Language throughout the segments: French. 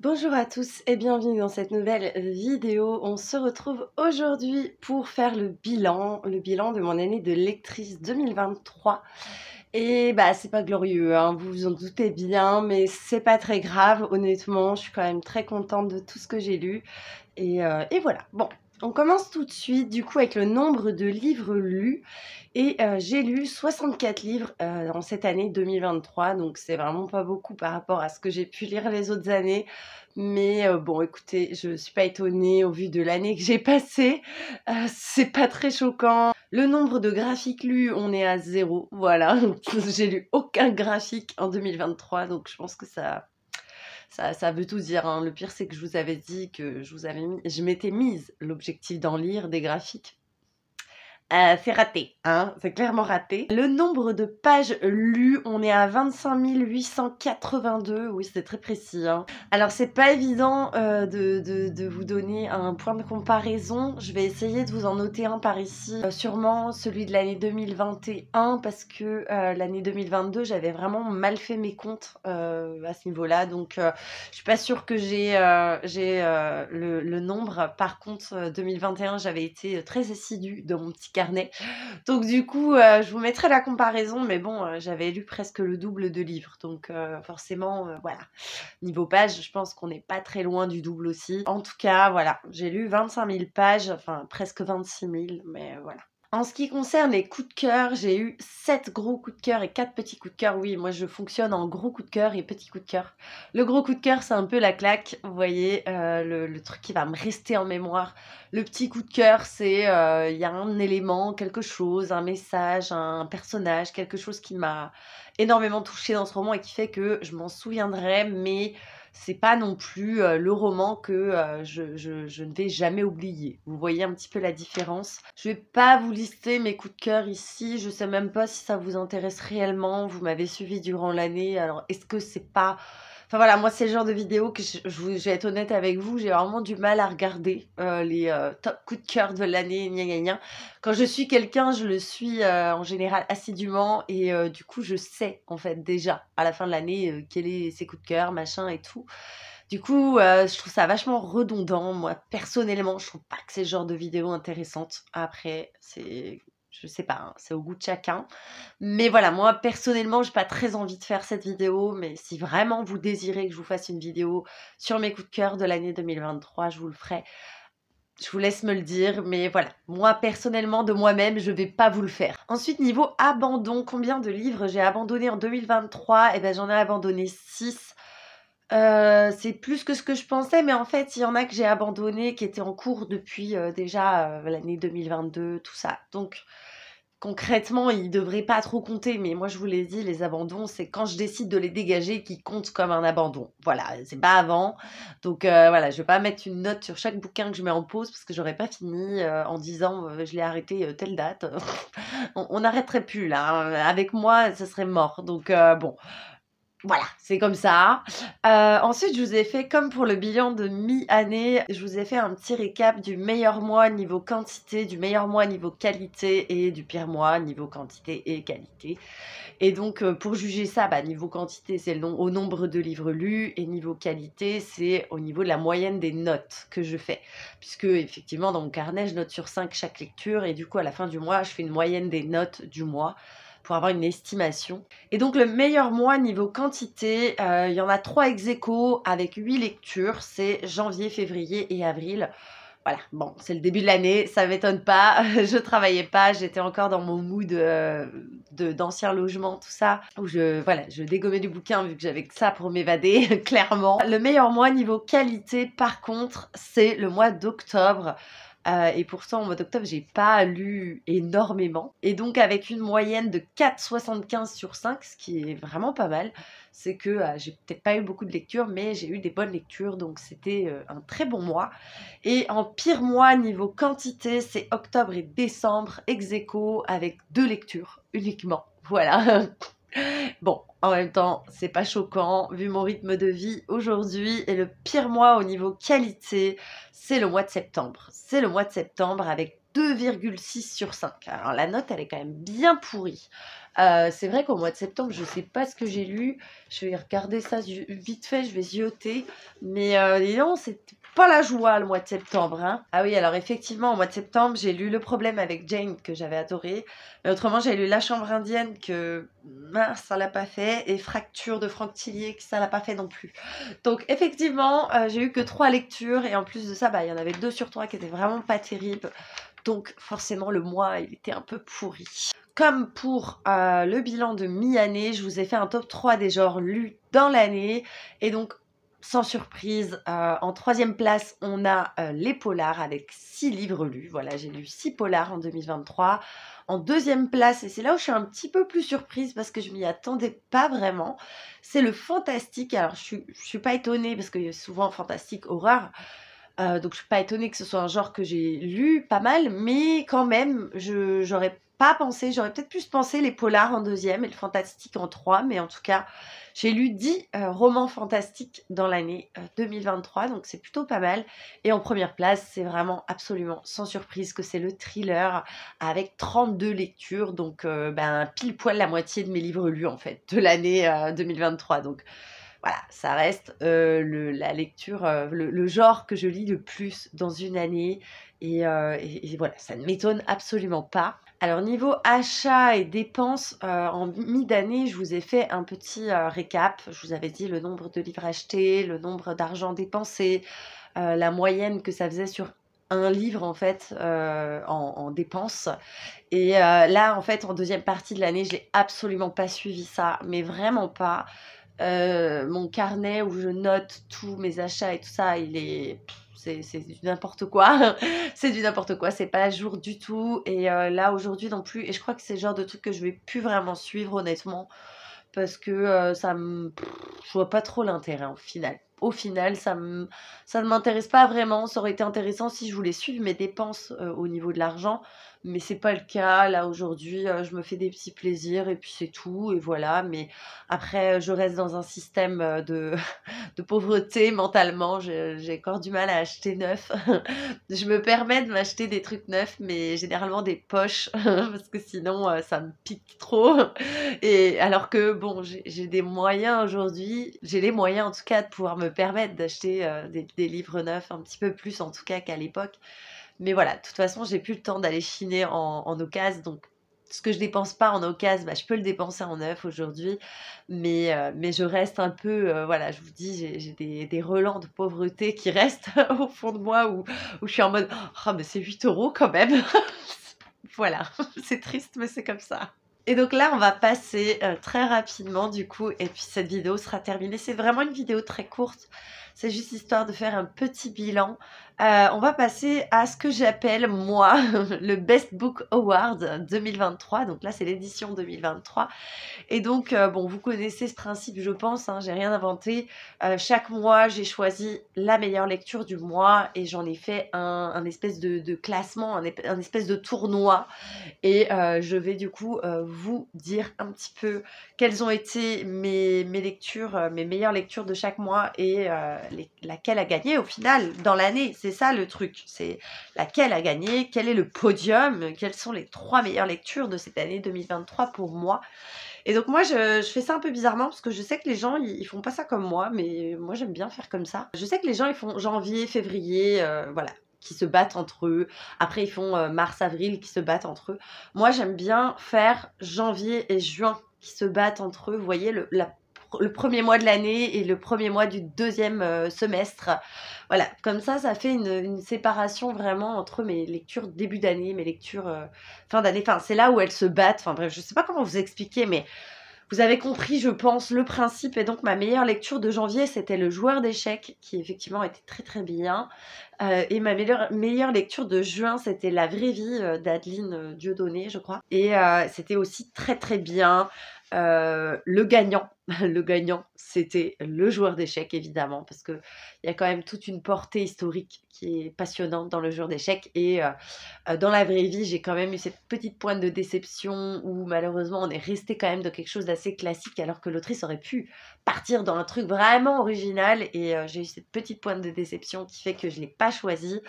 Bonjour à tous et bienvenue dans cette nouvelle vidéo. On se retrouve aujourd'hui pour faire le bilan, le bilan de mon année de lectrice 2023. Et bah c'est pas glorieux, hein, vous vous en doutez bien, mais c'est pas très grave. Honnêtement, je suis quand même très contente de tout ce que j'ai lu. Et, euh, et voilà. Bon, on commence tout de suite du coup avec le nombre de livres lus et euh, j'ai lu 64 livres euh, en cette année 2023 donc c'est vraiment pas beaucoup par rapport à ce que j'ai pu lire les autres années mais euh, bon écoutez je suis pas étonnée au vu de l'année que j'ai passée c'est pas très choquant le nombre de graphiques lus on est à zéro voilà j'ai lu aucun graphique en 2023 donc je pense que ça ça, ça veut tout dire. Hein. Le pire, c'est que je vous avais dit que je vous avais mis, je m'étais mise l'objectif d'en lire des graphiques euh, c'est raté, hein, c'est clairement raté. Le nombre de pages lues, on est à 25 882, oui c'est très précis. Hein. Alors c'est pas évident euh, de, vous donner un point de comparaison, je vais essayer de vous en noter un par ici, euh, sûrement celui de l'année 2021 parce que l'année 2022 j'avais vraiment mal fait mes comptes à ce niveau-là, donc je suis pas sûre que j'ai le, le nombre. Par contre 2021 j'avais été très assidue dans mon petit donc du coup, euh, je vous mettrai la comparaison, mais bon, euh, j'avais lu presque le double de livres, donc euh, forcément, voilà. Niveau page, je pense qu'on n'est pas très loin du double aussi. En tout cas, voilà, j'ai lu 25 000 pages, enfin presque 26 000, mais voilà. En ce qui concerne les coups de cœur, j'ai eu 7 gros coups de cœur et 4 petits coups de cœur. Oui, moi je fonctionne en gros coups de cœur et petits coups de cœur. Le gros coup de cœur, c'est un peu la claque, vous voyez, euh, le, truc qui va me rester en mémoire. Le petit coup de cœur, c'est euh, il y a un élément, quelque chose, un message, un personnage, quelque chose qui m'a énormément touché dans ce roman et qui fait que je m'en souviendrai, mais c'est pas non plus euh, le roman que euh, je, ne vais jamais oublier. Vous voyez un petit peu la différence. Je vais pas vous lister mes coups de cœur ici. Je sais même pas si ça vous intéresse réellement. Vous m'avez suivi durant l'année. Alors, est-ce que c'est pas Enfin voilà, moi c'est le genre de vidéo que je, vais être honnête avec vous, j'ai vraiment du mal à regarder euh, les euh, top coups de cœur de l'année, gna gna Quand je suis quelqu'un, je le suis euh, en général assidûment et du coup je sais en fait déjà à la fin de l'année quels est ses coups de cœur, machin et tout. Du coup, je trouve ça vachement redondant. Moi, personnellement, je trouve pas que c'est le genre de vidéo intéressante. Après, c'est je sais pas, hein, c'est au goût de chacun. Mais voilà, moi personnellement, j'ai pas très envie de faire cette vidéo, mais si vraiment vous désirez que je vous fasse une vidéo sur mes coups de cœur de l'année 2023, je vous le ferai. Je vous laisse me le dire, mais voilà, moi personnellement, de moi-même, je vais pas vous le faire. Ensuite, niveau abandon, combien de livres j'ai abandonné en 2023 Eh ben j'en ai abandonné 6 euh, c'est plus que ce que je pensais, mais en fait, il y en a que j'ai abandonné, qui étaient en cours depuis euh, déjà euh, l'année 2022, tout ça. Donc, concrètement, ils ne devraient pas trop compter, mais moi, je vous l'ai dit, les abandons, c'est quand je décide de les dégager qui comptent comme un abandon. Voilà, c'est pas avant. Donc, voilà, je ne vais pas mettre une note sur chaque bouquin que je mets en pause parce que j'aurais pas fini en disant je l'ai arrêté telle date. on n'arrêterait plus là. Hein. Avec moi, ce serait mort. Donc, bon. Voilà, c'est comme ça. Euh, ensuite, je vous ai fait, comme pour le bilan de mi-année, je vous ai fait un petit récap du meilleur mois niveau quantité, du meilleur mois niveau qualité et du pire mois niveau quantité et qualité. Et donc, euh, pour juger ça, bah, niveau quantité, c'est nom au nombre de livres lus et niveau qualité, c'est au niveau de la moyenne des notes que je fais. Puisque, effectivement, dans mon carnet, je note sur 5 chaque lecture et du coup, à la fin du mois, je fais une moyenne des notes du mois pour avoir une estimation. Et donc le meilleur mois niveau quantité, euh, il y en a trois ex avec huit lectures, c'est janvier, février et avril. Voilà, bon, c'est le début de l'année, ça m'étonne pas, je travaillais pas, j'étais encore dans mon mood euh, de d'ancien logement, tout ça, où je, voilà, je dégommais du bouquin vu que j'avais que ça pour m'évader, clairement. Le meilleur mois niveau qualité, par contre, c'est le mois d'octobre. Euh, et pourtant, au mois d'octobre, j'ai pas lu énormément. Et donc, avec une moyenne de 4,75 sur 5, ce qui est vraiment pas mal, c'est que je euh, j'ai peut-être pas eu beaucoup de lectures, mais j'ai eu des bonnes lectures, donc c'était euh, un très bon mois. Et en pire mois, niveau quantité, c'est octobre et décembre, ex avec deux lectures uniquement. Voilà. Bon, en même temps, c'est pas choquant vu mon rythme de vie aujourd'hui et le pire mois au niveau qualité, c'est le mois de septembre. C'est le mois de septembre avec 2,6 sur 5. Alors la note, elle est quand même bien pourrie. Euh, c'est vrai qu'au mois de septembre, je ne sais pas ce que j'ai lu. Je vais regarder ça vite fait, je vais zioter. Mais euh, non, c'était pas la joie le mois de septembre. Hein. Ah oui, alors effectivement, au mois de septembre, j'ai lu Le problème avec Jane que j'avais adoré. Mais autrement, j'ai lu La chambre indienne que mince, ça l'a pas fait. Et Fracture de Franck que ça l'a pas fait non plus. Donc effectivement, euh, j'ai eu que trois lectures. Et en plus de ça, bah, il y en avait deux sur trois qui étaient vraiment pas terribles. Donc forcément, le mois, il était un peu pourri. Comme pour euh, le bilan de mi-année, je vous ai fait un top 3 des genres lus dans l'année. Et donc, sans surprise, euh, en troisième place, on a euh, les polars avec 6 livres lus. Voilà, j'ai lu six polars en 2023. En deuxième place, et c'est là où je suis un petit peu plus surprise parce que je m'y attendais pas vraiment, c'est le fantastique. Alors, je ne suis pas étonnée parce qu'il y a souvent fantastique, horreur. donc je suis pas étonnée que ce soit un genre que j'ai lu pas mal, mais quand même, je j'aurais pas pensé, j'aurais peut-être plus pensé les polars en deuxième et le fantastique en trois, mais en tout cas, j'ai lu 10 euh, romans fantastiques dans l'année 2023, euh, donc c'est plutôt pas mal. Et en première place, c'est vraiment absolument sans surprise que c'est le thriller avec 32 lectures, donc euh, ben, pile poil la moitié de mes livres lus en fait de l'année 2023. Donc voilà, ça reste la lecture, le, genre que je lis le plus dans une année. et voilà, ça ne m'étonne absolument pas. Alors niveau achats et dépenses, euh, en mi-d'année, je vous ai fait un petit euh, récap. Je vous avais dit le nombre de livres achetés, le nombre d'argent dépensé, euh, la moyenne que ça faisait sur un livre en fait en, en, dépenses. Et là, en fait, en deuxième partie de l'année, je n'ai absolument pas suivi ça, mais vraiment pas. mon carnet où je note tous mes achats et tout ça, il est c'est du n'importe quoi. c'est du n'importe quoi, c'est pas à jour du tout. Et euh, là, aujourd'hui non plus. Et je crois que c'est le genre de truc que je vais plus vraiment suivre, honnêtement. Parce que euh, ça me. Je vois pas trop l'intérêt au final. Au final, ça, ça ne m'intéresse pas vraiment. Ça aurait été intéressant si je voulais suivre mes dépenses euh, au niveau de l'argent mais c'est pas le cas. Là aujourd'hui, euh, je me fais des petits plaisirs et puis c'est tout. Et voilà. Mais après, euh, je reste dans un système euh, de, de pauvreté mentalement. J'ai encore du mal à acheter neuf. je me permets de m'acheter des trucs neufs, mais généralement des poches parce que sinon ça me pique trop. Et alors que bon, j'ai des moyens aujourd'hui. J'ai les moyens en tout cas de pouvoir me permettre d'acheter des livres neufs un petit peu plus en tout cas qu'à l'époque. Mais voilà, de toute façon, j'ai plus le temps d'aller chiner en, en occasion, donc ce que je dépense pas en occasion, bah, je peux le dépenser en neuf aujourd'hui, mais, euh, mais je reste un peu, euh, voilà, je vous dis, j'ai des, relents de pauvreté qui restent au fond de moi où, où je suis en mode, oh, mais c'est 8 euros quand même. voilà, c'est triste, mais c'est comme ça. Et donc là, on va passer euh, très rapidement du coup, et puis cette vidéo sera terminée. C'est vraiment une vidéo très courte c'est juste histoire de faire un petit bilan. Euh, on va passer à ce que j'appelle, moi, le Best Book Award 2023. Donc là, c'est l'édition 2023. Et donc, euh, bon, vous connaissez ce principe, je pense. Hein, j'ai rien inventé. Euh, chaque mois, j'ai choisi la meilleure lecture du mois et j'en ai fait un, espèce de, classement, un, espèce de tournoi. Et je vais du coup vous dire un petit peu quelles ont été mes, mes lectures, mes meilleures lectures de chaque mois et, laquelle a gagné au final dans l'année. C'est ça le truc. C'est laquelle a gagné, quel est le podium, quelles sont les trois meilleures lectures de cette année 2023 pour moi. Et donc moi, je, fais ça un peu bizarrement parce que je sais que les gens, ils, font pas ça comme moi, mais moi j'aime bien faire comme ça. Je sais que les gens, ils font janvier, février, euh, voilà, qui se battent entre eux. Après, ils font euh, mars-avril qui se battent entre eux. Moi, j'aime bien faire janvier et juin qui se battent entre eux. Vous voyez, la le premier mois de l'année et le premier mois du deuxième euh, semestre. Voilà, comme ça, ça fait une, séparation vraiment entre mes lectures début d'année, mes lectures euh, fin d'année. Enfin, c'est là où elles se battent. Enfin bref, je ne sais pas comment vous expliquer, mais vous avez compris, je pense, le principe. Et donc, ma meilleure lecture de janvier, c'était Le joueur d'échecs, qui effectivement était très très bien. Euh, et ma meilleure, meilleure, lecture de juin, c'était La vraie vie d'Adeline Dieudonné, je crois. Et c'était aussi très très bien. Euh, le gagnant, le gagnant, c'était le joueur d'échecs, évidemment, parce qu'il y a quand même toute une portée historique qui est passionnante dans le joueur d'échecs. Et euh, euh, dans la vraie vie, j'ai quand même eu cette petite pointe de déception où malheureusement on est resté quand même dans quelque chose d'assez classique, alors que l'autrice aurait pu partir dans un truc vraiment original. Et j'ai eu cette petite pointe de déception qui fait que je ne l'ai pas choisi.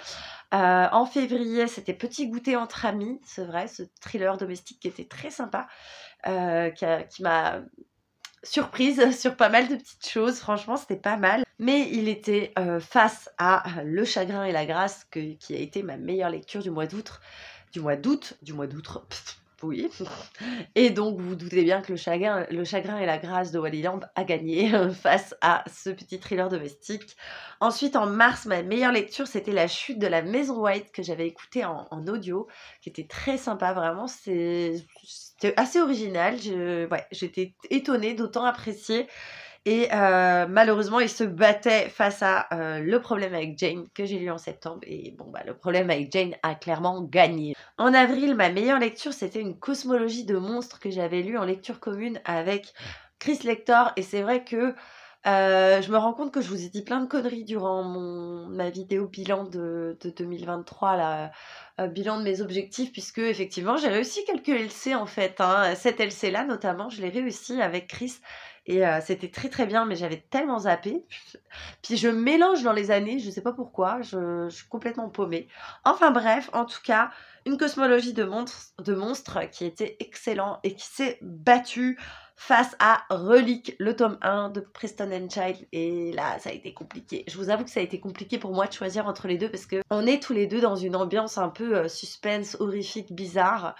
en février, c'était Petit goûter entre amis, c'est vrai, ce thriller domestique qui était très sympa. Euh, qui, m'a surprise sur pas mal de petites choses. Franchement, c'était pas mal. Mais il était euh, face à euh, Le chagrin et la grâce, qui a été ma meilleure lecture du mois d'août. Du mois d'août, du mois d'août, oui. Et donc, vous, doutez bien que le chagrin, le chagrin et la grâce de Wally Lamb a gagné face à ce petit thriller domestique. Ensuite, en mars, ma meilleure lecture, c'était La chute de la Maison White que j'avais écoutée en, audio, qui était très sympa, vraiment. C'était assez original. J'étais ouais, étonnée, d'autant apprécier et euh, malheureusement, il se battait face à euh, le problème avec Jane que j'ai lu en septembre. Et bon, bah, le problème avec Jane a clairement gagné. En avril, ma meilleure lecture, c'était une cosmologie de monstres que j'avais lu en lecture commune avec Chris Lector. Et c'est vrai que euh, je me rends compte que je vous ai dit plein de conneries durant ma vidéo bilan de, 2023, là, bilan de mes objectifs, puisque effectivement j'ai réussi quelques LC en fait. Hein. Cette LC là notamment, je l'ai réussi avec Chris et euh, c'était très très bien, mais j'avais tellement zappé. Puis je mélange dans les années, je ne sais pas pourquoi, je, suis complètement paumée. Enfin bref, en tout cas, une cosmologie de monstres, qui était excellent et qui s'est battue face à Relique, le tome 1 de Preston and Child. Et là, ça a été compliqué. Je vous avoue que ça a été compliqué pour moi de choisir entre les deux parce qu'on est tous les deux dans une ambiance un peu euh, suspense, horrifique, bizarre.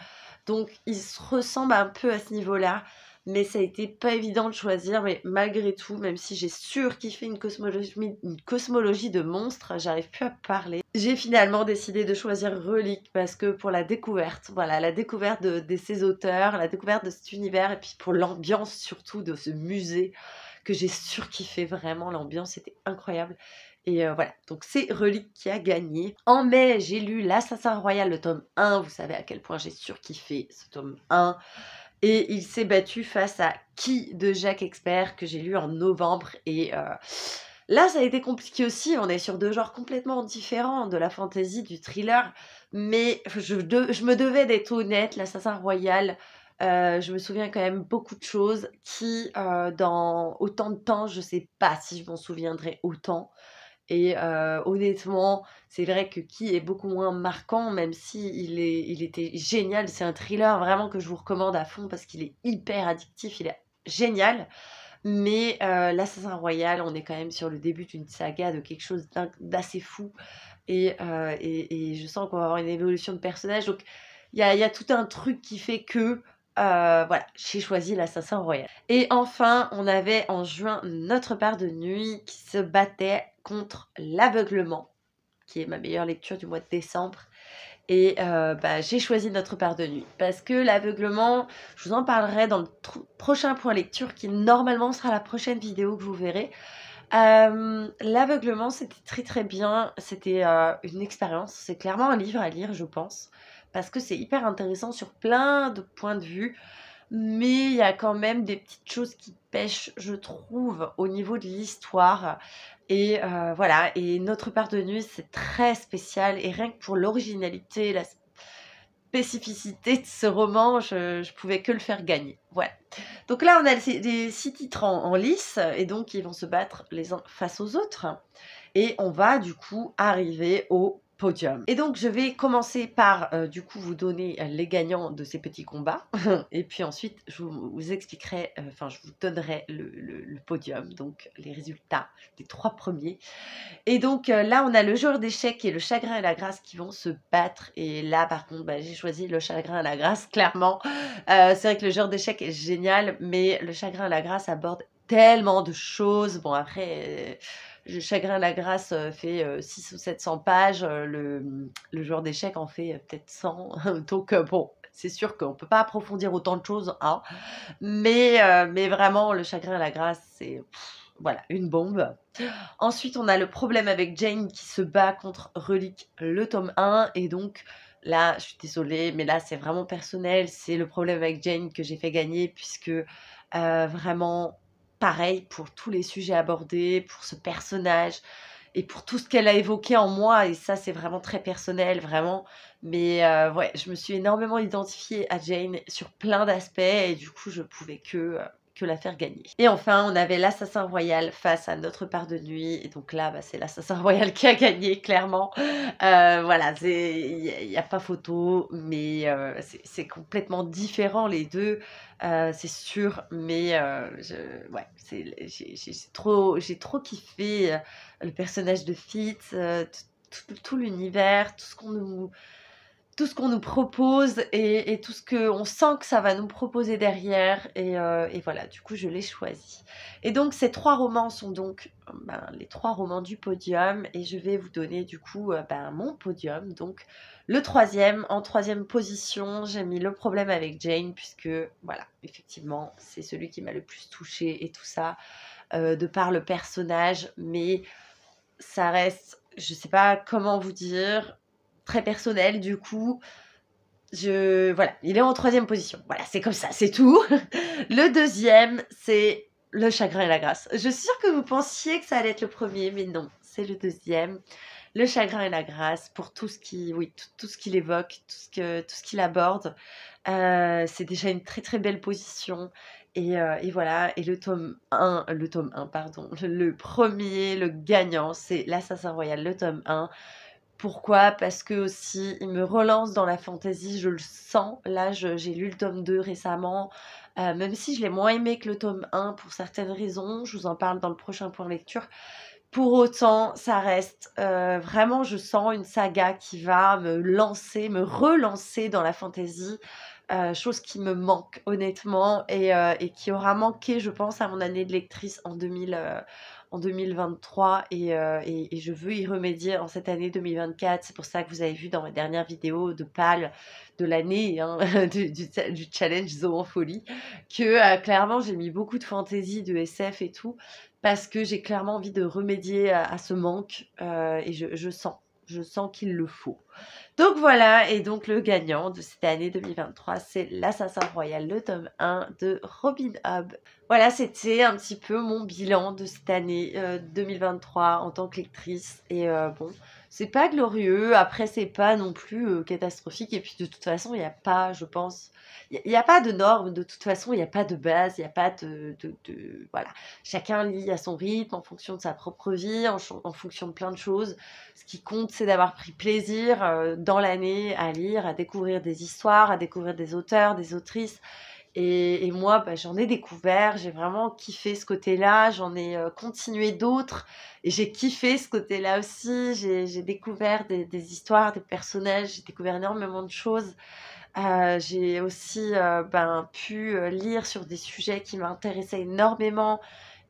Donc ils se ressemblent un peu à ce niveau-là mais ça a été pas évident de choisir. Mais malgré tout, même si j'ai surkiffé une cosmologie, une cosmologie de monstres, j'arrive plus à parler. J'ai finalement décidé de choisir Relique parce que pour la découverte, voilà, la découverte de, ses auteurs, la découverte de cet univers et puis pour l'ambiance surtout de ce musée que j'ai surkiffé vraiment. L'ambiance était incroyable. Et euh, voilà, donc c'est Relique qui a gagné. En mai, j'ai lu L'Assassin Royal, le tome 1. Vous savez à quel point j'ai surkiffé ce tome 1. Et il s'est battu face à qui de Jacques Expert que j'ai lu en novembre. Et euh, là, ça a été compliqué aussi. On est sur deux genres complètement différents, de la fantasy, du thriller. Mais je, me devais d'être honnête, l'assassin royal. Euh, je me souviens quand même beaucoup de choses qui, euh, dans autant de temps, je ne sais pas si je m'en souviendrai autant. Et honnêtement, c'est vrai que Qui est beaucoup moins marquant, même si il, est, il était génial. C'est un thriller vraiment que je vous recommande à fond parce qu'il est hyper addictif, il est génial. Mais l'Assassin Royal, on est quand même sur le début d'une saga, de quelque chose d'assez fou. Et, je sens qu'on va avoir une évolution de personnage. Donc il y a, tout un truc qui fait que euh, voilà, j'ai choisi l'assassin royal. Et enfin, on avait en juin notre part de nuit qui se battait contre l'aveuglement, qui est ma meilleure lecture du mois de décembre. Et euh, bah, j'ai choisi notre part de nuit parce que l'aveuglement, je vous en parlerai dans le prochain point lecture qui normalement sera la prochaine vidéo que vous verrez. Euh, l'aveuglement, c'était très très bien, c'était une expérience, c'est clairement un livre à lire, je pense parce que c'est hyper intéressant sur plein de points de vue. Mais il y a quand même des petites choses qui pêchent, je trouve, au niveau de l'histoire. Et euh, voilà, et notre part de nuit, c'est très spécial. Et rien que pour l'originalité, la spécificité de ce roman, je, je, pouvais que le faire gagner. Voilà. Donc là, on a des six titres en, lice, et donc ils vont se battre les uns face aux autres. Et on va du coup arriver au podium. Et donc je vais commencer par euh, du coup vous donner euh, les gagnants de ces petits combats et puis ensuite je vous, expliquerai, euh, enfin je vous donnerai le, podium, donc les résultats des trois premiers. Et donc là on a le joueur d'échecs et le chagrin et la grâce qui vont se battre et là par contre bah, j'ai choisi le chagrin et la grâce clairement. C'est vrai que le joueur d'échecs est génial mais le chagrin et la grâce aborde tellement de choses. Bon après le Chagrin la grâce euh, fait 6 euh, ou 700 pages, euh, le, le joueur d'échecs en fait peut-être 100. Donc bon, c'est sûr qu'on ne peut pas approfondir autant de choses, hein. mais, mais vraiment, le chagrin à la grâce, c'est voilà, une bombe. Ensuite, on a le problème avec Jane qui se bat contre Relique le tome 1, et donc là, je suis désolée, mais là, c'est vraiment personnel, c'est le problème avec Jane que j'ai fait gagner, puisque vraiment, pareil pour tous les sujets abordés, pour ce personnage et pour tout ce qu'elle a évoqué en moi. Et ça, c'est vraiment très personnel, vraiment. Mais euh, ouais, je me suis énormément identifiée à Jane sur plein d'aspects et du coup, je pouvais que euh, la faire gagner. Et enfin, on avait l'assassin royal face à notre part de nuit. Et donc là, bah, c'est l'assassin royal qui a gagné, clairement. Euh, voilà, il n'y a, pas photo, mais euh, c'est complètement différent les deux, euh, c'est sûr. Mais ouais, j'ai trop, kiffé le personnage de Fitz, tout l'univers, tout ce qu'on nous tout ce qu'on nous propose et, tout ce qu'on sent que ça va nous proposer derrière. Euh, et, voilà, du coup, je l'ai choisi. Et donc, ces trois romans sont donc ben, les trois romans du podium. Et je vais vous donner du coup euh, ben, mon podium. Donc, le troisième, en troisième position, j'ai mis le problème avec Jane, puisque voilà, effectivement, c'est celui qui m'a le plus touchée et tout ça, euh, de par le personnage. Mais ça reste, je sais pas comment vous dire, très personnel, du coup, je voilà, il est en troisième position. Voilà, c'est comme ça, c'est tout. Le deuxième, c'est le chagrin et la grâce. Je suis sûre que vous pensiez que ça allait être le premier, mais non, c'est le deuxième. Le chagrin et la grâce pour tout ce qui, oui, tout, ce qu'il évoque, tout ce que, tout ce qu'il aborde, euh, c'est déjà une très très belle position. Et, euh, et, voilà, et le tome 1, le tome 1, pardon, le premier, le gagnant, c'est l'Assassin Royal, le tome 1. Pourquoi Parce que aussi, il me relance dans la fantaisie, je le sens. Là, j'ai lu le tome 2 récemment, euh, même si je l'ai moins aimé que le tome 1 pour certaines raisons. Je vous en parle dans le prochain point lecture. Pour autant, ça reste euh, vraiment, je sens une saga qui va me lancer, me relancer dans la fantaisie. Euh, chose qui me manque honnêtement et, et, qui aura manqué je pense à mon année de lectrice en 2000, en 2023 euh, et, je veux y remédier en cette année 2024. C'est pour ça que vous avez vu dans ma dernière vidéo de PAL de l'année, hein, du, challenge Zoom folie, que euh, clairement j'ai mis beaucoup de fantaisie, de SF et tout, parce que j'ai clairement envie de remédier à, ce manque euh, et je sens je sens qu'il le faut. Donc voilà, et donc le gagnant de cette année 2023, c'est L'Assassin Royal, le tome 1 de Robin Hobb. Voilà, c'était un petit peu mon bilan de cette année 2023 euh, en tant que lectrice. Et euh, bon, c'est pas glorieux. Après, c'est pas non plus euh, catastrophique. Et puis, de toute façon, il n'y a pas, je pense, il n'y a, pas de normes. De toute façon, il n'y a pas de base. Il n'y a pas de, Voilà. Chacun lit à son rythme, en fonction de sa propre vie, en, fonction de plein de choses. Ce qui compte, c'est d'avoir pris plaisir euh, dans l'année à lire, à découvrir des histoires, à découvrir des auteurs, des autrices et, moi, bah, j'en ai découvert, j'ai vraiment kiffé ce côté-là, j'en ai euh, continué d'autres, et j'ai kiffé ce côté-là aussi, j'ai découvert des, histoires, des personnages, j'ai découvert énormément de choses. Euh, j'ai aussi euh, ben, pu lire sur des sujets qui m'intéressaient énormément,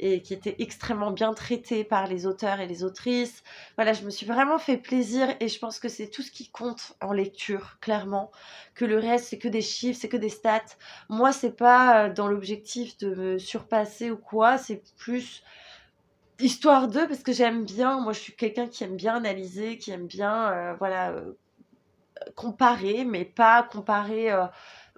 et qui était extrêmement bien traité par les auteurs et les autrices. Voilà, je me suis vraiment fait plaisir et je pense que c'est tout ce qui compte en lecture, clairement. Que le reste, c'est que des chiffres, c'est que des stats. Moi, c'est pas euh, dans l'objectif de me surpasser ou quoi, c'est plus histoire d'eux parce que j'aime bien. Moi, je suis quelqu'un qui aime bien analyser, qui aime bien, euh, voilà, euh, comparer, mais pas comparer.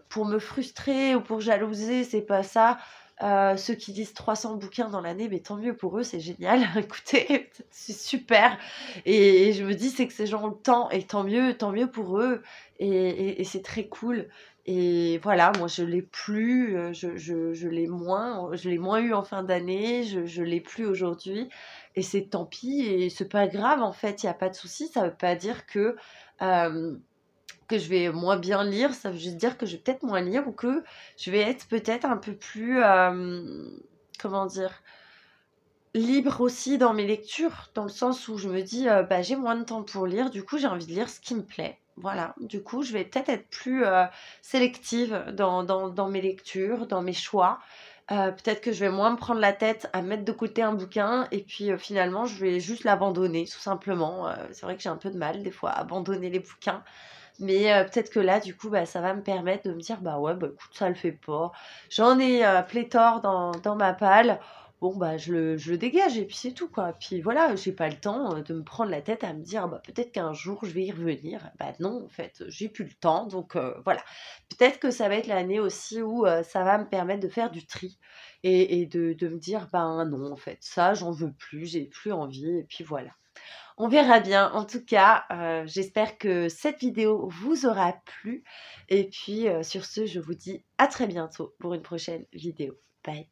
pour me frustrer ou pour jalouser, c'est pas ça. Euh, ceux qui disent 300 bouquins dans l'année, mais tant mieux pour eux, c'est génial. Écoutez, c'est super. Et, je me dis, c'est que ces gens ont le temps, et tant mieux, tant mieux pour eux. Et, c'est très cool. Et voilà, moi je l'ai plus, euh, je, l'ai moins, je l'ai moins eu en fin d'année, je, je l'ai plus aujourd'hui. Et c'est tant pis, et c'est pas grave en fait, il n'y a pas de souci. Ça veut pas dire que. Euh, que je vais moins bien lire, ça veut juste dire que je vais peut-être moins lire ou que je vais être peut-être un peu plus, euh, comment dire, libre aussi dans mes lectures, dans le sens où je me dis, euh, bah, j'ai moins de temps pour lire, du coup j'ai envie de lire ce qui me plaît. Voilà, du coup je vais peut-être être plus euh, sélective dans, dans, mes lectures, dans mes choix. peut-être que je vais moins me prendre la tête à mettre de côté un bouquin et puis finalement je vais juste l'abandonner tout simplement. c'est vrai que j'ai un peu de mal des fois à abandonner les bouquins. Mais euh, peut-être que là, du coup, bah, ça va me permettre de me dire, bah ouais, bah écoute, ça le fait pas. J'en ai un euh, pléthore dans, ma pâle, Bon, bah je le, dégage et puis c'est tout, quoi. Puis voilà, j'ai pas le temps euh, de me prendre la tête à me dire, bah peut-être qu'un jour je vais y revenir. Bah non, en fait, j'ai plus le temps. Donc voilà. Peut-être que ça va être l'année aussi où ça va me permettre de faire du tri et, et de, de, me dire, bah non, en fait, ça, j'en veux plus, j'ai plus envie. Et puis voilà. On verra bien. En tout cas, euh, j'espère que cette vidéo vous aura plu. Et puis, euh, sur ce, je vous dis à très bientôt pour une prochaine vidéo. Bye.